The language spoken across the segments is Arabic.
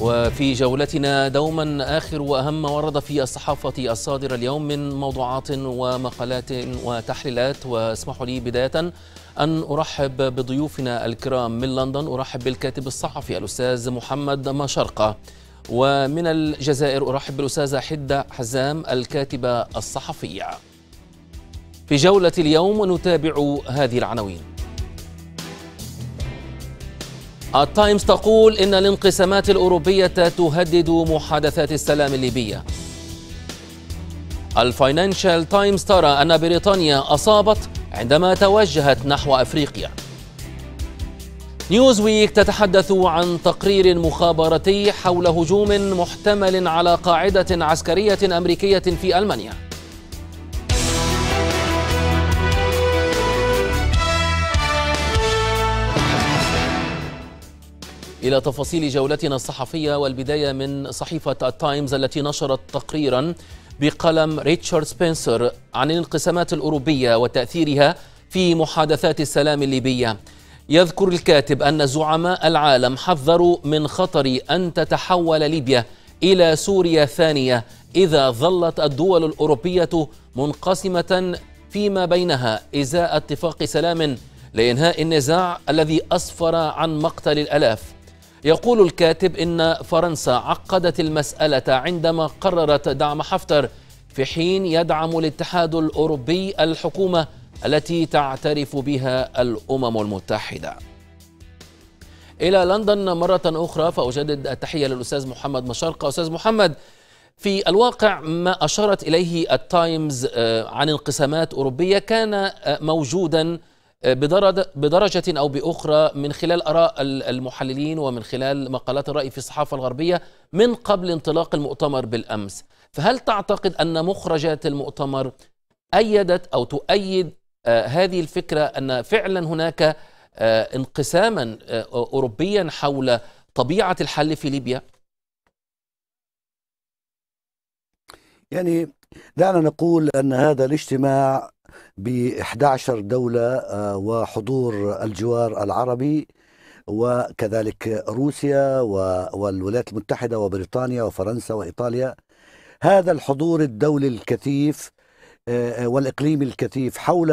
وفي جولتنا دوما آخر وأهم ما ورد في الصحافة الصادرة اليوم من موضوعات ومقالات وتحليلات واسمحوا لي بداية أن أرحب بضيوفنا الكرام من لندن أرحب بالكاتب الصحفي الأستاذ محمد مشرقة ومن الجزائر أرحب بالأستاذة حدة حزام الكاتبة الصحفية في جولة اليوم نتابع هذه العناوين التايمز تقول إن الانقسامات الأوروبية تهدد محادثات السلام الليبية الفاينانشال تايمز ترى أن بريطانيا أصابت عندما توجهت نحو أفريقيا نيوزويك تتحدث عن تقرير مخابراتي حول هجوم محتمل على قاعدة عسكرية أمريكية في ألمانيا إلى تفاصيل جولتنا الصحفية والبداية من صحيفة التايمز التي نشرت تقريرا بقلم ريتشارد سبنسر عن الانقسامات الأوروبية وتأثيرها في محادثات السلام الليبية يذكر الكاتب أن زعماء العالم حذروا من خطر أن تتحول ليبيا إلى سوريا ثانية إذا ظلت الدول الأوروبية منقسمة فيما بينها إزاء اتفاق سلام لإنهاء النزاع الذي أسفر عن مقتل الألاف يقول الكاتب إن فرنسا عقدت المسألة عندما قررت دعم حفتر في حين يدعم الاتحاد الأوروبي الحكومة التي تعترف بها الأمم المتحدة إلى لندن مرة أخرى فأجدد التحية للأستاذ محمد مشارقة أستاذ محمد في الواقع ما أشارت إليه التايمز آه، عن انقسامات أوروبية كان آه، موجوداً بدرجة أو بأخرى من خلال آراء المحللين ومن خلال مقالات الرأي في الصحافة الغربية من قبل انطلاق المؤتمر بالأمس فهل تعتقد أن مخرجات المؤتمر أيدت أو تؤيد آه، هذه الفكرة أن فعلا هناك آه، انقساما آه، أوروبيا حول طبيعة الحل في ليبيا يعني دعنا نقول أن هذا الاجتماع ب 11 دولة آه، وحضور الجوار العربي وكذلك روسيا والولايات المتحدة وبريطانيا وفرنسا وإيطاليا هذا الحضور الدولي الكثيف آه، آه، والإقليمي الكثيف حول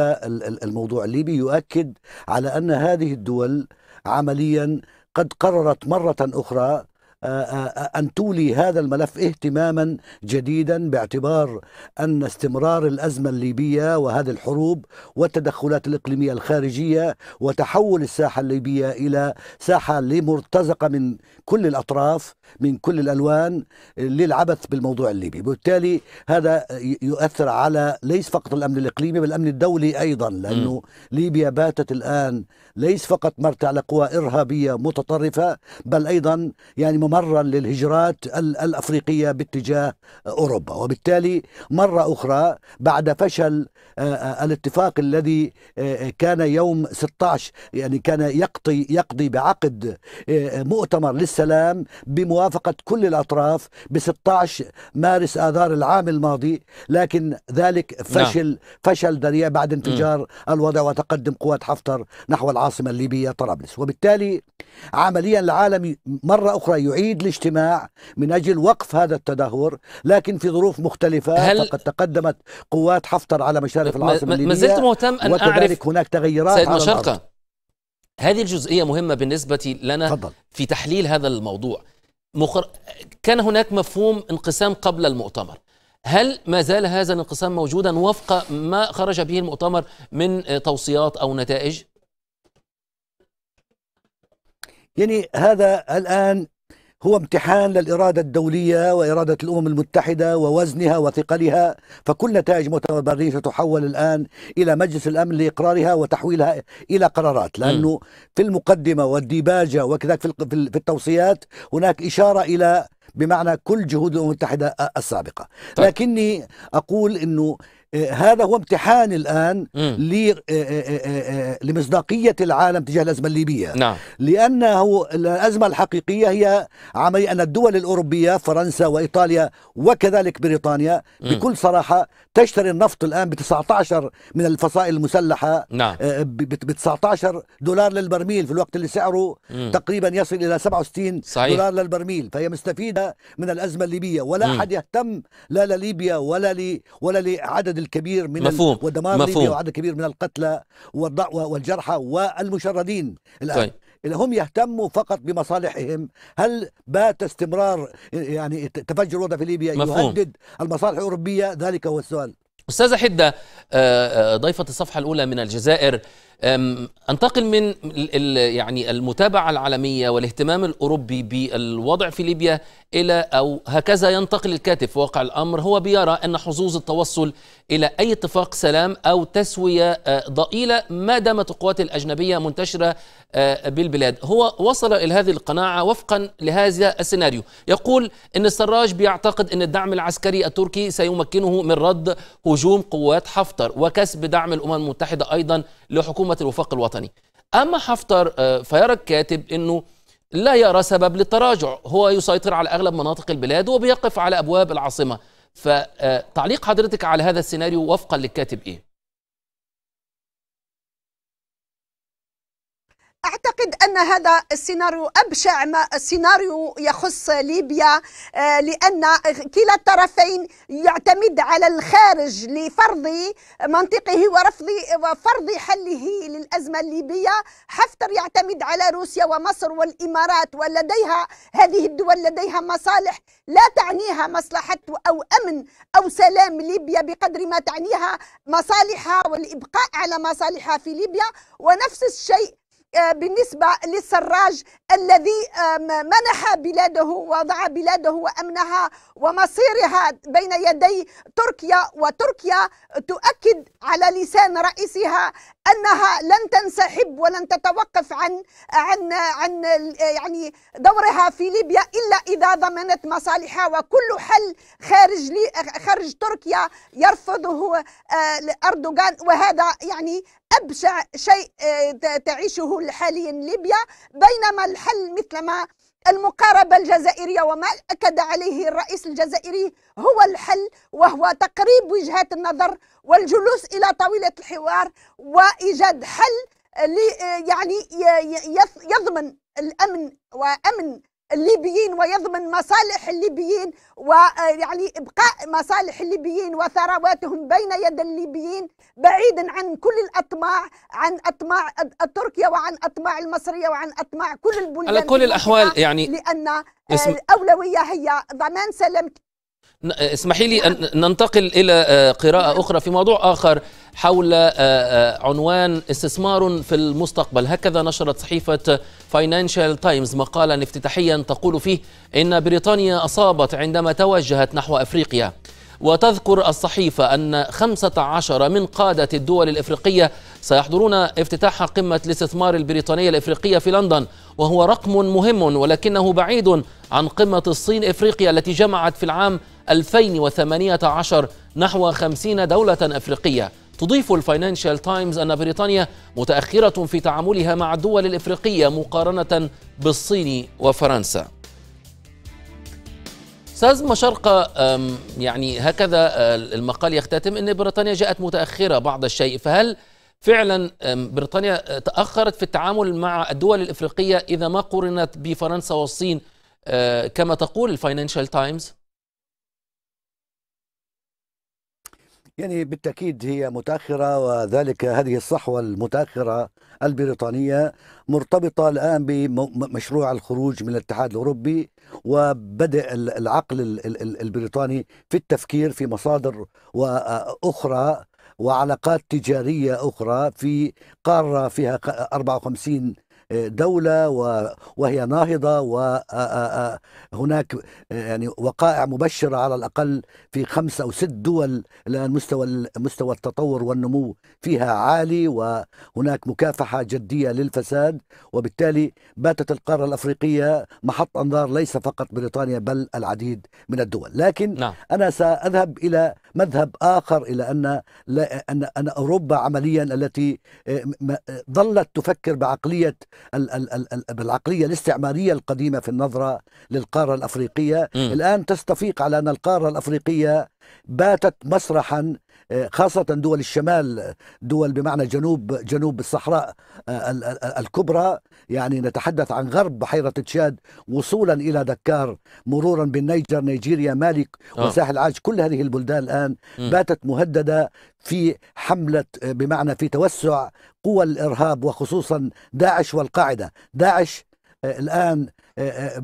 الموضوع الليبي يؤكد على أن هذه الدول عمليا قد قررت مرة أخرى آه، آه، آه، أن تولي هذا الملف اهتماما جديدا باعتبار أن استمرار الأزمة الليبية وهذه الحروب والتدخلات الإقليمية الخارجية وتحول الساحة الليبية إلى ساحة لمرتزقة من كل الأطراف من كل الألوان للعبث بالموضوع الليبي بالتالي هذا يؤثر على ليس فقط الأمن الإقليمي بل الأمن الدولي أيضا لأنه م. ليبيا باتت الآن ليس فقط مرتع لقوى إرهابية متطرفة بل أيضا يعني ممرا للهجرات الافريقيه باتجاه اوروبا وبالتالي مره اخرى بعد فشل آه، آه، الاتفاق الذي آه، كان يوم 16 يعني كان يقضي يقضي بعقد مؤتمر للسلام بموافقه كل الاطراف ب 16 مارس اذار العام الماضي لكن ذلك نعم. فشل نعم. فشل ذريع بعد انفجار م. الوضع وتقدم قوات حفتر نحو العاصمه الليبيه طرابلس وبالتالي عمليا العالم مره اخرى يعيد يعيد الاجتماع من أجل وقف هذا التدهور لكن في ظروف مختلفة هل فقد تقدمت قوات حفتر على مشارف العاصمة الليبية ما زلت مهتم أن أعرف هناك تغيرات سيدنا على شرقة هذه الجزئية مهمة بالنسبة لنا فضل. في تحليل هذا الموضوع مخر... كان هناك مفهوم انقسام قبل المؤتمر هل ما زال هذا الانقسام موجودا وفق ما خرج به المؤتمر من توصيات أو نتائج؟ يعني هذا الآن هو امتحان للإرادة الدولية وإرادة الأمم المتحدة ووزنها وثقلها فكل نتائج مؤتمر برلين ستحول الآن إلى مجلس الأمن لإقرارها وتحويلها إلى قرارات لأنه م. في المقدمة والديباجة وكذلك في التوصيات هناك إشارة إلى بمعنى كل جهود الأمم المتحدة السابقة طيب. لكني أقول أنه إيه، هذا هو امتحان الآن إيه، إيه، لمصداقية العالم تجاه الأزمة الليبية نعم. لأنه الأزمة الحقيقية هي عملية أن الدول الأوروبية فرنسا وإيطاليا وكذلك بريطانيا بكل صراحة تشتري النفط الآن ب 19 من الفصائل المسلحة نعم. ب 19 دولار للبرميل في الوقت اللي سعره مم. تقريبا يصل إلى 67 صحيح. دولار للبرميل فهي مستفيدة من الأزمة الليبية ولا أحد يهتم لا لليبيا ولا لي ولا لعدد العدد الكبير من مفهوم. ودمار مفهوم. ليبيا وعدد كبير من القتلى والجرحى والمشردين الآن طيب. هم يهتموا فقط بمصالحهم هل بات استمرار يعني تفجر الوضع في ليبيا مفهوم. يهدد المصالح الأوروبية ذلك هو السؤال أستاذة حدة آه، آه، ضيفة الصفحة الأولى من الجزائر انتقل من يعني المتابعه العالميه والاهتمام الاوروبي بالوضع في ليبيا الى او هكذا ينتقل الكاتب في واقع الامر هو بيرى ان حظوظ التوصل الى اي اتفاق سلام او تسويه أه، ضئيله ما دامت القوات الاجنبيه منتشره أه، بالبلاد هو وصل الى هذه القناعه وفقا لهذا السيناريو يقول ان السراج بيعتقد ان الدعم العسكري التركي سيمكنه من رد هجوم قوات حفتر وكسب دعم الامم المتحده ايضا لحكومه منظومه الوفاق الوطني اما حفتر آه، فيرى الكاتب انه لا يرى سبب للتراجع هو يسيطر على اغلب مناطق البلاد وبيقف على ابواب العاصمه فتعليق آه، حضرتك على هذا السيناريو وفقا للكاتب ايه أعتقد أن هذا السيناريو أبشع ما السيناريو يخص ليبيا آه، لأن كلا الطرفين يعتمد على الخارج لفرض منطقه ورفض وفرض حله للأزمة الليبية حفتر يعتمد على روسيا ومصر والإمارات ولديها هذه الدول لديها مصالح لا تعنيها مصلحة أو أمن أو سلام ليبيا بقدر ما تعنيها مصالحها والإبقاء على مصالحها في ليبيا ونفس الشيء آه، بالنسبة للسراج الذي منح بلاده ووضع بلاده وأمنها ومصيرها بين يدي تركيا وتركيا تؤكد على لسان رئيسها أنها لن تنسحب ولن تتوقف عن عن عن يعني دورها في ليبيا إلا إذا ضمنت مصالحها وكل حل خارج خارج تركيا يرفضه آه، أردوغان وهذا يعني أبشع شيء آه، تعيشه حاليا ليبيا بينما الحل مثلما المقاربة الجزائرية وما أكد عليه الرئيس الجزائري هو الحل وهو تقريب وجهات النظر والجلوس إلى طاولة الحوار وإيجاد حل يعني يضمن الأمن وأمن الليبيين ويضمن مصالح الليبيين ويعني آه، ابقاء مصالح الليبيين وثرواتهم بين يد الليبيين بعيدا عن كل الاطماع عن اطماع تركيا وعن اطماع المصريه وعن اطماع كل البلدان على كل الاحوال يعني لان اسم الاولويه هي ضمان سلامه آه، اسمحي لي أن ننتقل إلى آه، قراءة أخرى في موضوع آخر حول آه، عنوان استثمار في المستقبل هكذا نشرت صحيفة فاينانشال تايمز مقالا افتتاحيا تقول فيه إن بريطانيا أصابت عندما توجهت نحو أفريقيا وتذكر الصحيفة أن 15 من قادة الدول الإفريقية سيحضرون افتتاح قمة الاستثمار البريطانية الإفريقية في لندن وهو رقم مهم ولكنه بعيد عن قمة الصين إفريقيا التي جمعت في العام 2018 نحو 50 دولة أفريقية تضيف الفاينانشال تايمز أن بريطانيا متأخرة في تعاملها مع الدول الإفريقية مقارنة بالصين وفرنسا استاذ مشرقة يعني هكذا المقال يختتم ان بريطانيا جاءت متاخره بعض الشيء فهل فعلا بريطانيا تاخرت في التعامل مع الدول الافريقيه اذا ما قرنت بفرنسا والصين كما تقول الفاينانشال تايمز؟ يعني بالتأكيد هي متأخرة وذلك هذه الصحوة المتأخرة البريطانية مرتبطة الآن بمشروع الخروج من الاتحاد الأوروبي وبدا العقل البريطاني في التفكير في مصادر واخرى وعلاقات تجارية أخرى في قارة فيها 54 دولة وهي ناهضة وهناك يعني وقائع مبشرة على الأقل في خمس أو ست دول الآن مستوى مستوى التطور والنمو فيها عالي وهناك مكافحة جدية للفساد وبالتالي باتت القارة الأفريقية محط أنظار ليس فقط بريطانيا بل العديد من الدول لكن نعم. أنا سأذهب إلى مذهب آخر إلى أن أن أن أوروبا عمليا التي آه، آه، ظلت تفكر بعقلية بالعقلية الاستعمارية القديمة في النظرة للقارة الأفريقية م. الآن تستفيق على أن القارة الأفريقية باتت مسرحا خاصة دول الشمال دول بمعنى جنوب جنوب الصحراء آه، الكبرى يعني نتحدث عن غرب بحيرة تشاد وصولا إلى دكار مرورا بالنيجر نيجيريا مالك آه. وساحل عاج كل هذه البلدان الآن باتت مهددة في حملة آه، بمعنى في توسع قوى الإرهاب وخصوصا داعش والقاعدة داعش الآن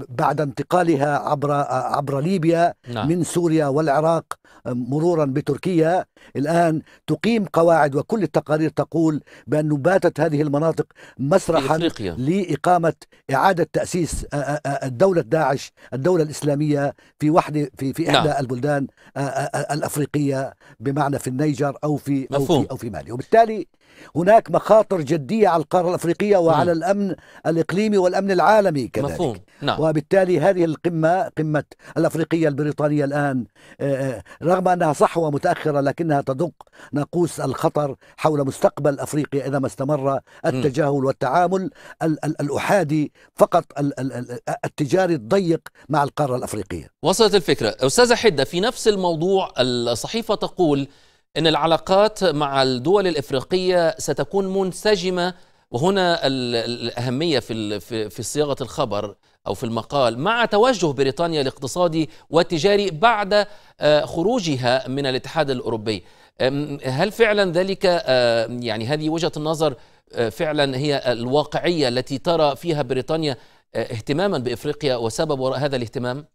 بعد انتقالها عبر عبر ليبيا نعم. من سوريا والعراق مرورا بتركيا الآن تقيم قواعد وكل التقارير تقول بأنه باتت هذه المناطق مسرحا إفريقيا. لإقامة إعادة تأسيس آه، آه، آه، الدولة داعش الدولة الإسلامية في وحدة في في إحدى نعم. البلدان الأفريقية بمعنى في النيجر أو في أو مفهوم. في أو في مالي وبالتالي هناك مخاطر جدية على القارة الأفريقية وعلى م. الأمن الإقليمي والأمن العالمي كذلك مفهوم. نعم. وبالتالي هذه القمة قمة الأفريقية البريطانية الآن رغم أنها صح ومتأخرة لكنها انها تدق ناقوس الخطر حول مستقبل أفريقيا إذا ما استمر التجاهل والتعامل الأحادي فقط التجاري الضيق مع القارة الأفريقية وصلت الفكرة أستاذة حدة في نفس الموضوع الصحيفة تقول أن العلاقات مع الدول الإفريقية ستكون منسجمة وهنا الأهمية في في صياغة الخبر أو في المقال مع توجه بريطانيا الاقتصادي والتجاري بعد آه، خروجها من الاتحاد الأوروبي هل فعلا ذلك آه، يعني هذه وجهة النظر آه، فعلا هي الواقعية التي ترى فيها بريطانيا اهتماما بإفريقيا وسبب وراء هذا الاهتمام؟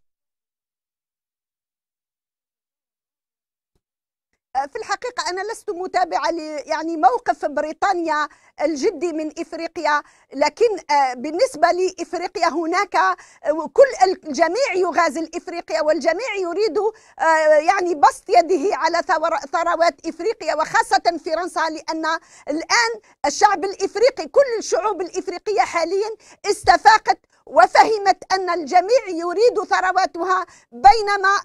في الحقيقة أنا لست متابعة يعني موقف بريطانيا الجدي من إفريقيا لكن آه، بالنسبة لإفريقيا هناك آه، كل الجميع يغازل إفريقيا والجميع يريد آه، يعني بسط يده على ثروات إفريقيا وخاصة فرنسا لأن الآن الشعب الإفريقي كل الشعوب الإفريقية حاليا استفاقت وفهمت أن الجميع يريد ثرواتها بينما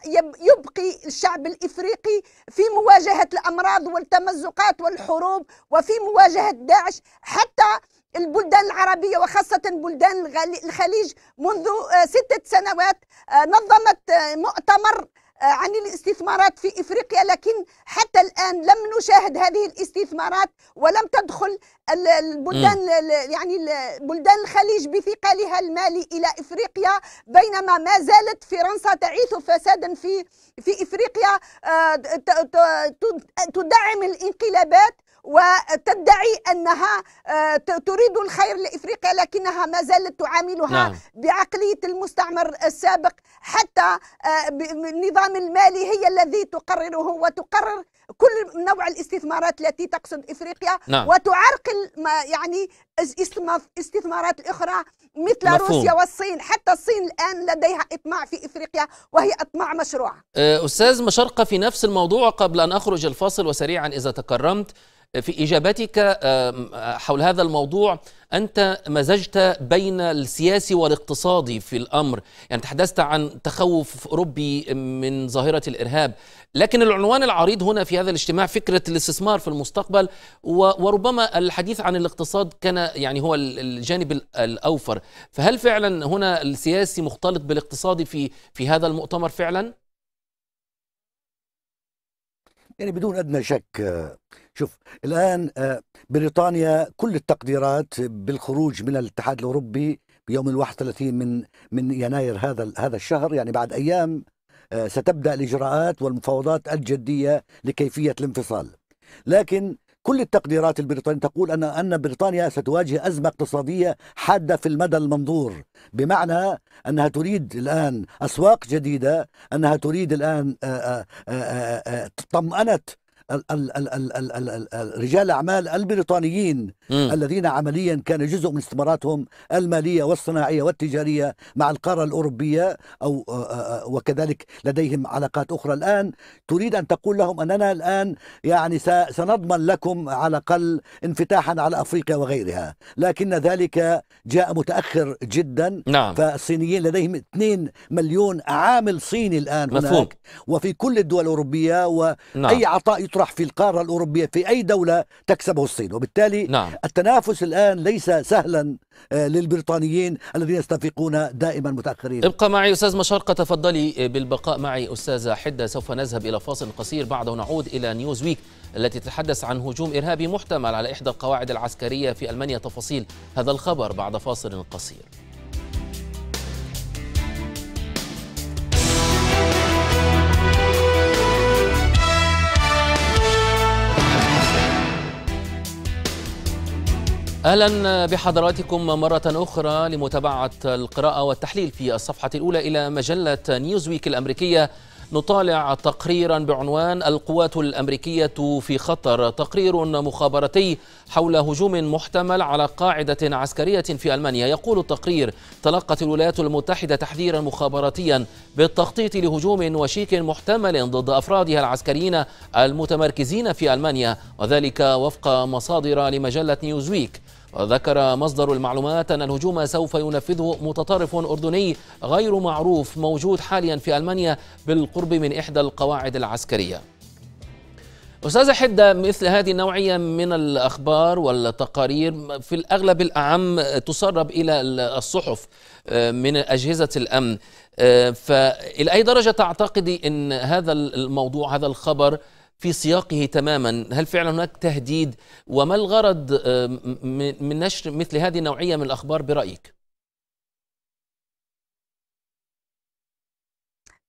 يبقي الشعب الإفريقي في مواجهة الأمراض والتمزقات والحروب وفي مواجهة داعش حتى البلدان العربية وخاصة بلدان الخليج منذ آه، ستة سنوات آه، نظمت آه، مؤتمر آه، عن الاستثمارات في افريقيا لكن حتى الان لم نشاهد هذه الاستثمارات ولم تدخل البلدان يعني بلدان الخليج بثقلها المالي الى افريقيا بينما ما زالت فرنسا تعيث فسادا في في افريقيا آه، تدعم الانقلابات وتدعي أنها آه، تريد الخير لإفريقيا لكنها ما زالت تعاملها نعم. بعقلية المستعمر السابق حتى آه، النظام المالي هي الذي تقرره وتقرر كل نوع الاستثمارات التي تقصد افريقيا نعم. وتعرقل ما يعني استثمارات الاخرى مثل مفهوم. روسيا والصين حتى الصين الان لديها اطماع في افريقيا وهي اطماع مشروع آه، استاذ مشرقه في نفس الموضوع قبل ان اخرج الفاصل وسريعا اذا تكرمت في إجابتك آه، آه، حول هذا الموضوع أنت مزجت بين السياسي والاقتصادي في الأمر يعني تحدثت عن تخوف أوروبي من ظاهرة الإرهاب لكن العنوان العريض هنا في هذا الاجتماع فكرة الاستثمار في المستقبل وربما الحديث عن الاقتصاد كان يعني هو الجانب الأوفر فهل فعلا هنا السياسي مختلط بالاقتصادي في في هذا المؤتمر فعلا؟ يعني بدون أدنى شك شوف الآن آه، بريطانيا كل التقديرات بالخروج من الاتحاد الأوروبي بيوم ال 31 من من يناير هذا هذا الشهر يعني بعد أيام آه، ستبدأ الإجراءات والمفاوضات الجدية لكيفية الانفصال لكن كل التقديرات البريطانية تقول أن أن بريطانيا ستواجه أزمة اقتصادية حادة في المدى المنظور بمعنى أنها تريد الآن أسواق جديدة أنها تريد الآن آه، طمأنة رجال الاعمال البريطانيين م. الذين عمليا كان جزء من استثماراتهم الماليه والصناعيه والتجاريه مع القاره الاوروبيه او وكذلك لديهم علاقات اخرى الان تريد ان تقول لهم اننا الان يعني سنضمن لكم على الاقل انفتاحا على افريقيا وغيرها لكن ذلك جاء متاخر جدا نعم. فالصينيين لديهم 2 مليون عامل صيني الان مفهوم. وفي كل الدول الاوروبيه واي نعم. عطاء يطرح في القارة الأوروبية في أي دولة تكسبه الصين وبالتالي نعم. التنافس الآن ليس سهلا آه، للبريطانيين الذين يستفيقون دائما متأخرين ابقى معي أستاذ مشارقة تفضلي بالبقاء معي أستاذة حدة سوف نذهب إلى فاصل قصير بعده نعود إلى نيوز ويك التي تتحدث عن هجوم إرهابي محتمل على إحدى القواعد العسكرية في ألمانيا تفاصيل هذا الخبر بعد فاصل قصير اهلا بحضراتكم مره اخرى لمتابعه القراءه والتحليل في الصفحه الاولى الى مجله نيوزويك الامريكيه نطالع تقريرا بعنوان القوات الامريكيه في خطر تقرير مخابراتي حول هجوم محتمل على قاعده عسكريه في المانيا يقول التقرير تلقت الولايات المتحده تحذيرا مخابراتيا بالتخطيط لهجوم وشيك محتمل ضد افرادها العسكريين المتمركزين في المانيا وذلك وفق مصادر لمجله نيوزويك وذكر مصدر المعلومات أن الهجوم سوف ينفذه متطرف أردني غير معروف موجود حاليا في ألمانيا بالقرب من إحدى القواعد العسكرية أستاذ حدة مثل هذه النوعية من الأخبار والتقارير في الأغلب الأعم تسرب إلى الصحف آه، من أجهزة الأمن آه، فإلى أي درجة تعتقدي أن هذا الموضوع هذا الخبر في سياقه تماما هل فعلا هناك تهديد وما الغرض آه، من نشر مثل هذه النوعية من الأخبار برأيك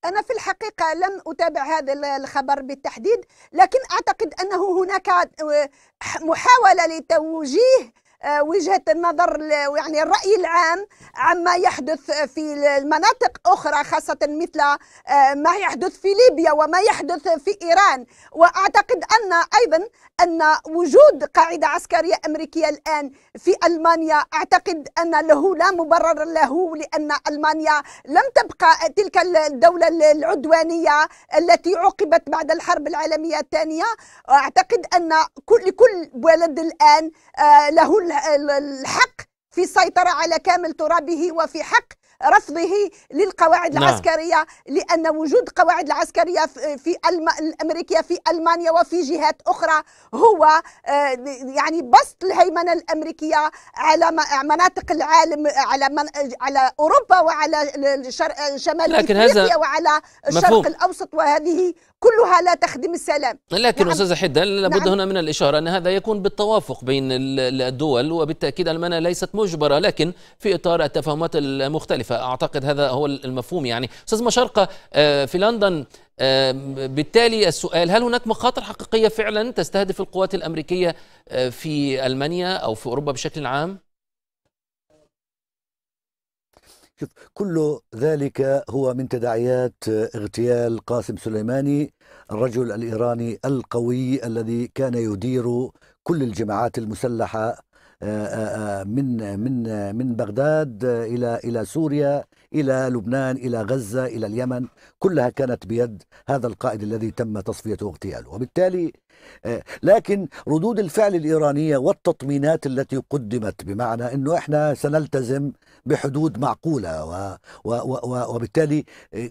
أنا في الحقيقة لم أتابع هذا الخبر بالتحديد لكن أعتقد أنه هناك آه، محاولة لتوجيه آه، وجهه النظر يعني الراي العام عما يحدث في المناطق اخرى خاصه مثل آه، ما يحدث في ليبيا وما يحدث في ايران واعتقد ان ايضا أن وجود قاعدة عسكرية أمريكية الآن في ألمانيا أعتقد أن له لا مبرر له لأن ألمانيا لم تبقى تلك الدولة العدوانية التي عوقبت بعد الحرب العالمية الثانية أعتقد أن كل كل بلد الآن آه، له الحق في السيطرة على كامل ترابه وفي حق رفضه للقواعد نعم. العسكرية لأن وجود قواعد العسكرية في الم... الأمريكية في ألمانيا وفي جهات أخرى هو آه، يعني بسط الهيمنة الأمريكية على مناطق العالم على من... على أوروبا وعلى شمال افريقيا هذا وعلى الشرق مفهوم. الأوسط وهذه كلها لا تخدم السلام لكن نعم. أستاذ حدة لابد نعم. هنا من الإشارة أن هذا يكون بالتوافق بين الدول وبالتأكيد ألمانيا ليست مجبرة لكن في إطار التفاهمات المختلفة أعتقد هذا هو المفهوم يعني أستاذ مشارقة آه، في لندن آه، بالتالي السؤال هل هناك مخاطر حقيقية فعلا تستهدف القوات الأمريكية آه، في ألمانيا أو في أوروبا بشكل عام؟ شوف كل ذلك هو من تداعيات اغتيال قاسم سليماني الرجل الإيراني القوي الذي كان يدير كل الجماعات المسلحة آه، آه، آه، من من من بغداد الى الى سوريا الى لبنان الى غزه الى اليمن كلها كانت بيد هذا القائد الذي تم تصفيته واغتياله وبالتالي لكن ردود الفعل الايرانيه والتطمينات التي قدمت بمعنى انه احنا سنلتزم بحدود معقولة و و و وبالتالي آه،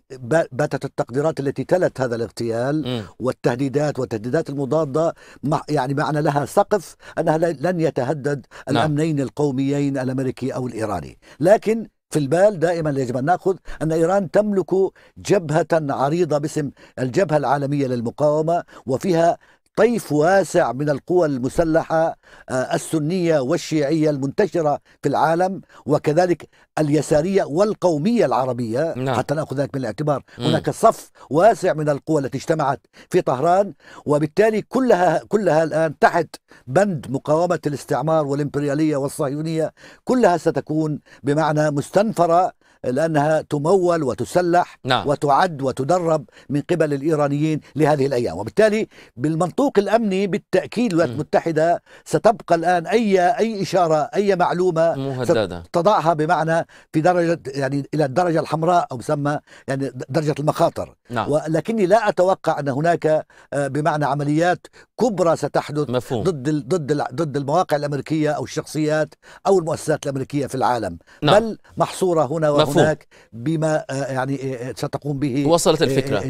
باتت التقديرات التي تلت هذا الاغتيال م. والتهديدات والتهديدات المضادة مع يعني معنى لها سقف أنها لن يتهدد نعم. الأمنين القوميين الأمريكي أو الإيراني لكن في البال دائما يجب ان ناخذ ان ايران تملك جبهه عريضه باسم الجبهه العالميه للمقاومه وفيها طيف واسع من القوى المسلحة آه، السنية والشيعية المنتشرة في العالم وكذلك اليسارية والقومية العربية نعم. حتى نأخذ ذلك من الاعتبار م. هناك صف واسع من القوى التي اجتمعت في طهران وبالتالي كلها, كلها الآن تحت بند مقاومة الاستعمار والإمبريالية والصهيونية كلها ستكون بمعنى مستنفرة لأنها تمول وتسلح نعم. وتعد وتدرب من قبل الإيرانيين لهذه الأيام وبالتالي بالمنطوق الأمني بالتأكيد الولايات المتحدة ستبقى الآن أي أي إشارة أي معلومة مهددة. تضعها بمعنى في درجة يعني إلى الدرجة الحمراء أو مسمى يعني درجة المخاطر نعم. ولكني لا أتوقع أن هناك آه، بمعنى عمليات كبرى ستحدث مفهوم. ضد ال ضد الـ ضد المواقع الأمريكية أو الشخصيات أو المؤسسات الأمريكية في العالم نعم. بل محصورة هنا وهنا مفهوم. هناك بما آه، يعني آه، آه، ستقوم به وصلت الفكرة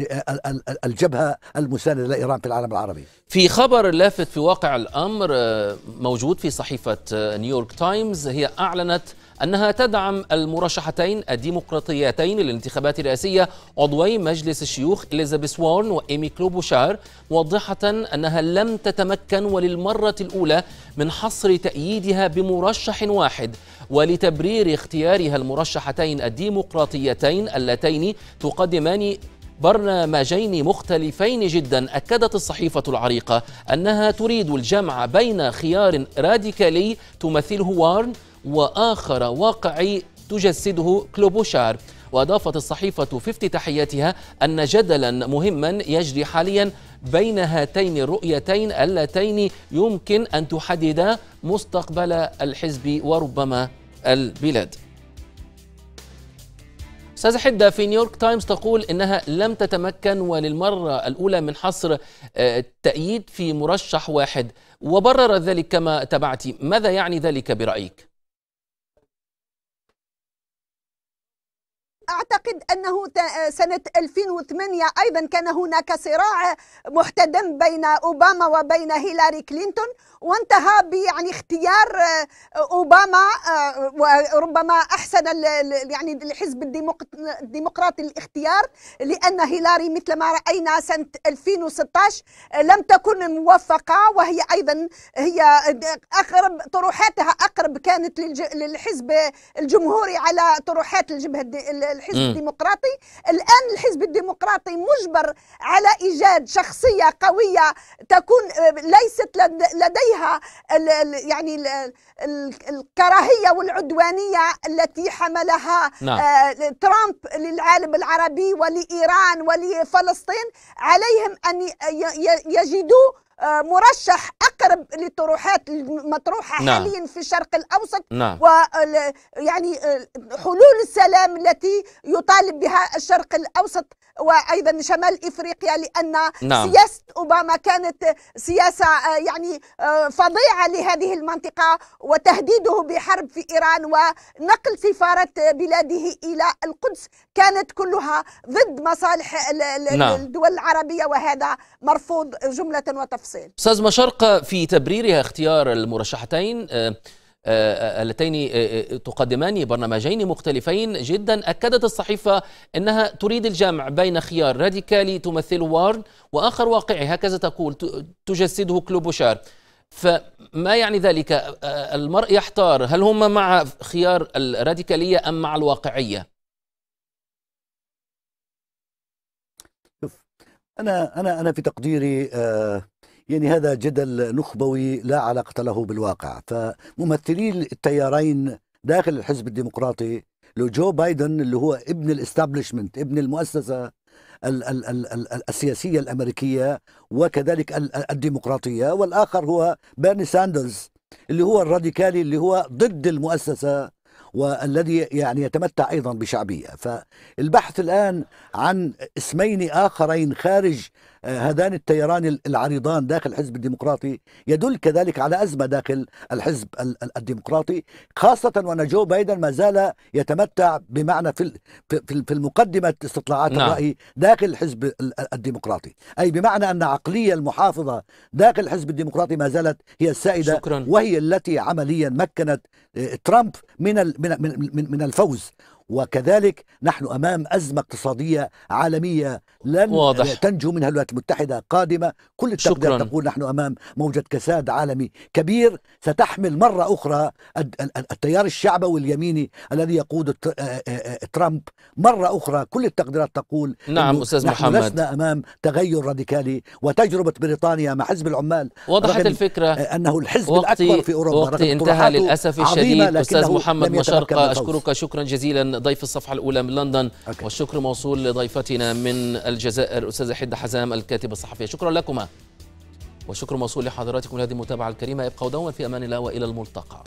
الجبهة المساندة لإيران في العالم العربي في خبر لافت في واقع الأمر موجود في صحيفة نيويورك تايمز هي أعلنت أنها تدعم المرشحتين الديمقراطيتين للانتخابات الرئاسية عضوي مجلس الشيوخ إليزابيث وارن وإيمي كلوبوشار موضحة أنها لم تتمكن وللمرة الأولى من حصر تأييدها بمرشح واحد ولتبرير اختيارها المرشحتين الديمقراطيتين اللتين تقدمان برنامجين مختلفين جدا اكدت الصحيفه العريقه انها تريد الجمع بين خيار راديكالي تمثله وارن وآخر واقعي تجسده كلوبوشار وأضافت الصحيفة في افتتاحيتها أن جدلا مهما يجري حاليا بين هاتين الرؤيتين اللتين يمكن أن تحددا مستقبل الحزب وربما البلاد استاذ حدة في نيويورك تايمز تقول انها لم تتمكن وللمره الاولى من حصر التأييد آه، في مرشح واحد وبرر ذلك كما تبعتي، ماذا يعني ذلك برايك؟ أعتقد أنه سنة 2008 أيضا كان هناك صراع محتدم بين أوباما وبين هيلاري كلينتون وانتهى يعني اختيار آه، أوباما آه، وربما أحسن يعني الحزب الديمقراطي الاختيار لأن هيلاري مثل ما رأينا سنة 2016 آه، لم تكن موفقة وهي أيضا هي أقرب طروحاتها أقرب كانت للحزب الجمهوري على طروحات الجبهة الحزب الديمقراطي الآن الحزب الديمقراطي مجبر على إيجاد شخصية قوية تكون آه، ليست لديها يعني الكراهية والعدوانية التي حملها نعم. آه، ترامب للعالم العربي ولإيران ولفلسطين عليهم أن يجدوا آه، مرشح اقرب للطروحات المطروحه نعم. حاليا في الشرق الاوسط نعم. ويعني آه، آه، حلول السلام التي يطالب بها الشرق الاوسط وايضا شمال افريقيا لان نعم. سياسه اوباما كانت سياسه يعني فظيعه لهذه المنطقه وتهديده بحرب في ايران ونقل سفاره بلاده الى القدس كانت كلها ضد مصالح نعم. الدول العربيه وهذا مرفوض جمله وتفصيلا بالتفصيل استاذ مشارقه في تبريرها اختيار المرشحتين آه، آه، آه، اللتين تقدمان برنامجين مختلفين جدا اكدت الصحيفه انها تريد الجمع بين خيار راديكالي تمثل وارن واخر واقعي هكذا تقول تجسده كلوبوشار فما يعني ذلك المرء يحتار هل هم مع خيار الراديكاليه ام مع الواقعيه انا انا انا في تقديري آه يعني هذا جدل نخبوي لا علاقة له بالواقع فممثلي التيارين داخل الحزب الديمقراطي لو جو بايدن اللي هو ابن الاستابلشمنت ابن المؤسسة ال ال ال ال السياسية الأمريكية وكذلك الديمقراطية والآخر هو بيرني ساندرز اللي هو الراديكالي اللي هو ضد المؤسسة والذي يعني يتمتع أيضا بشعبية فالبحث الآن عن اسمين آخرين خارج هذان التياران العريضان داخل الحزب الديمقراطي يدل كذلك على أزمة داخل الحزب الديمقراطي خاصة وأن جو بايدن ما زال يتمتع بمعنى في في المقدمة استطلاعات نعم. الرأي داخل الحزب الديمقراطي أي بمعنى أن عقلية المحافظة داخل الحزب الديمقراطي ما زالت هي السائدة شكرا. وهي التي عمليا مكنت آه، ترامب من من من الفوز وكذلك نحن أمام أزمة اقتصادية عالمية لن واضح. تنجو منها الولايات المتحدة قادمة كل التقدير تقول نحن أمام موجة كساد عالمي كبير ستحمل مرة أخرى التيار الشعبوي اليميني الذي يقود ترامب مرة أخرى كل التقديرات تقول نعم أستاذ نحن محمد لسنا أمام تغير راديكالي وتجربة بريطانيا مع حزب العمال وضحت الفكرة أنه الحزب وقتي الأكبر في أوروبا وقتي انتهى للأسف الشديد أستاذ محمد مشرقة أشكرك شكرا جزيلا ضيف الصفحة الأولى من لندن أوكي. والشكر موصول لضيفتنا من الجزائر أستاذة حدة حزام الكاتبة الصحفية شكرا لكما وشكر موصول لحضراتكم لهذه المتابعة الكريمة ابقوا دوما في أمان الله وإلى الملتقى